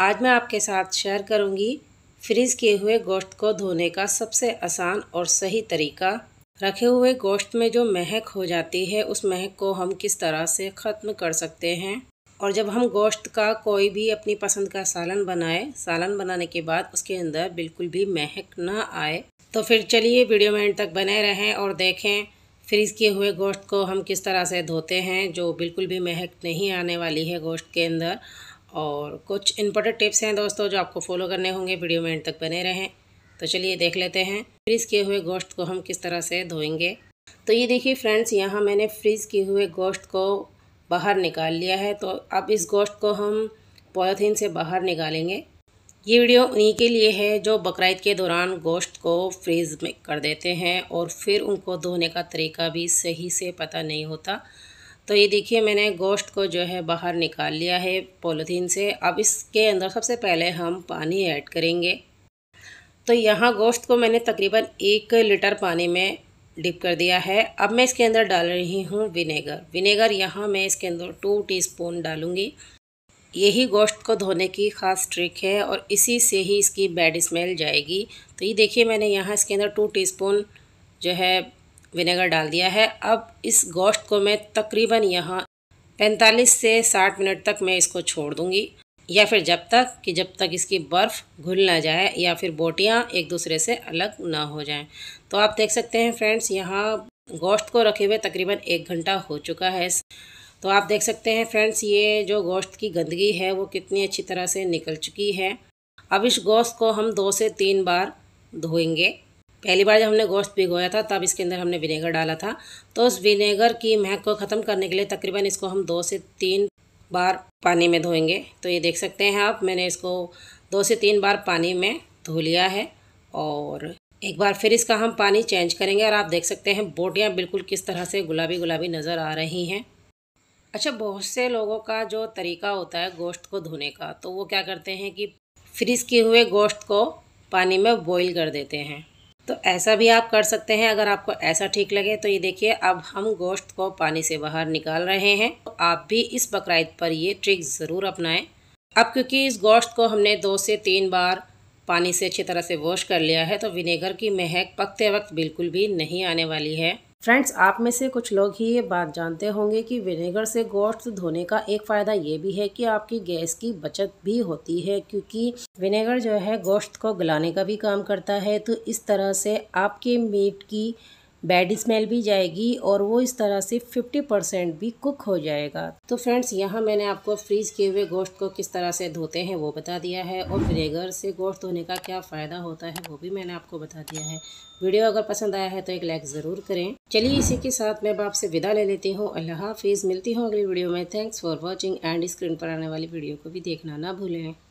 आज मैं आपके साथ शेयर करूंगी फ्रीज़ किए हुए गोश्त को धोने का सबसे आसान और सही तरीका रखे हुए गोश्त में जो महक हो जाती है उस महक को हम किस तरह से ख़त्म कर सकते हैं और जब हम गोश्त का कोई भी अपनी पसंद का सालन बनाए सालन बनाने के बाद उसके अंदर बिल्कुल भी महक ना आए तो फिर चलिए वीडियो में एंड तक बने रहें और देखें फ्रीज़ किए हुए गोश्त को हम किस तरह से धोते हैं जो बिल्कुल भी महक नहीं आने वाली है गोश्त के अंदर और कुछ इम्पोर्टेंट टिप्स हैं दोस्तों जो आपको फॉलो करने होंगे वीडियो में एंड तक बने रहें तो चलिए देख लेते हैं फ्रीज़ किए हुए गोश्त को हम किस तरह से धोएंगे तो ये देखिए फ्रेंड्स यहाँ मैंने फ्रीज़ किए हुए गोश्त को बाहर निकाल लिया है तो अब इस गोश्त को हम पॉलीथीन से बाहर निकालेंगे ये वीडियो उन्हीं के लिए है जो बकर के दौरान गोश्त को फ्रीज़ में कर देते हैं और फिर उनको धोने का तरीका भी सही से पता नहीं होता तो ये देखिए मैंने गोश्त को जो है बाहर निकाल लिया है पॉलीथीन से अब इसके अंदर सबसे पहले हम पानी ऐड करेंगे तो यहाँ गोश्त को मैंने तकरीबन एक लीटर पानी में डिप कर दिया है अब मैं इसके अंदर डाल रही हूँ विनेगर विनेगर यहाँ मैं इसके अंदर टू टीस्पून डालूँगी यही गोश्त को धोने की ख़ास ट्रिक है और इसी से ही इसकी बैड स्मेल जाएगी तो ये देखिए मैंने यहाँ इसके अंदर टू टीस्पून जो है विनेगर डाल दिया है अब इस गोश्त को मैं तकरीबन यहाँ 45 से 60 मिनट तक मैं इसको छोड़ दूँगी या फिर जब तक कि जब तक इसकी बर्फ़ घुल ना जाए या फिर बोटियाँ एक दूसरे से अलग ना हो जाएं तो आप देख सकते हैं फ्रेंड्स यहाँ गोश्त को रखे हुए तकरीबन एक घंटा हो चुका है तो आप देख सकते हैं फ्रेंड्स ये जो गोश्त की गंदगी है वो कितनी अच्छी तरह से निकल चुकी है अब इस गोश्त को हम दो से तीन बार धोएंगे पहली बार जब हमने गोश्त भिगोया था तब इसके अंदर हमने विनेगर डाला था तो उस विनेगर की महक को ख़त्म करने के लिए तकरीबन इसको हम दो से तीन बार पानी में धोएंगे तो ये देख सकते हैं आप मैंने इसको दो से तीन बार पानी में धो लिया है और एक बार फिर इसका हम पानी चेंज करेंगे और आप देख सकते हैं बोटियाँ बिल्कुल किस तरह से गुलाबी गुलाबी नज़र आ रही हैं अच्छा बहुत से लोगों का जो तरीका होता है गोश्त को धोने का तो वो क्या करते हैं कि फ्रिज किए हुए गोश्त को पानी में बॉईल कर देते हैं तो ऐसा भी आप कर सकते हैं अगर आपको ऐसा ठीक लगे तो ये देखिए अब हम गोश्त को पानी से बाहर निकाल रहे हैं तो आप भी इस बकरीद पर ये ट्रिक ज़रूर अपनाएं अब क्योंकि इस गोश्त को हमने दो से तीन बार पानी से अच्छी तरह से वॉश कर लिया है तो विनेगर की महक पकते वक्त बिल्कुल भी नहीं आने वाली है फ्रेंड्स आप में से कुछ लोग ही ये बात जानते होंगे कि विनेगर से गोश्त धोने का एक फ़ायदा ये भी है कि आपकी गैस की बचत भी होती है क्योंकि विनेगर जो है गोश्त को गलाने का भी काम करता है तो इस तरह से आपके मीट की बैड स्मेल भी जाएगी और वो इस तरह से 50 परसेंट भी कुक हो जाएगा तो फ्रेंड्स यहाँ मैंने आपको फ्रीज़ किए हुए गोश्त को किस तरह से धोते हैं वो बता दिया है और विनेगर से गोश्त धोने का क्या फ़ायदा होता है वो भी मैंने आपको बता दिया है वीडियो अगर पसंद आया है तो एक लाइक ज़रूर करें चलिए इसी के साथ मैं आपसे विदा ले लेती हूँ अल्लाह हाफिज़ मिलती हूँ अगली वीडियो में thanks for watching end screen पर आने वाली वीडियो को भी देखना ना भूलें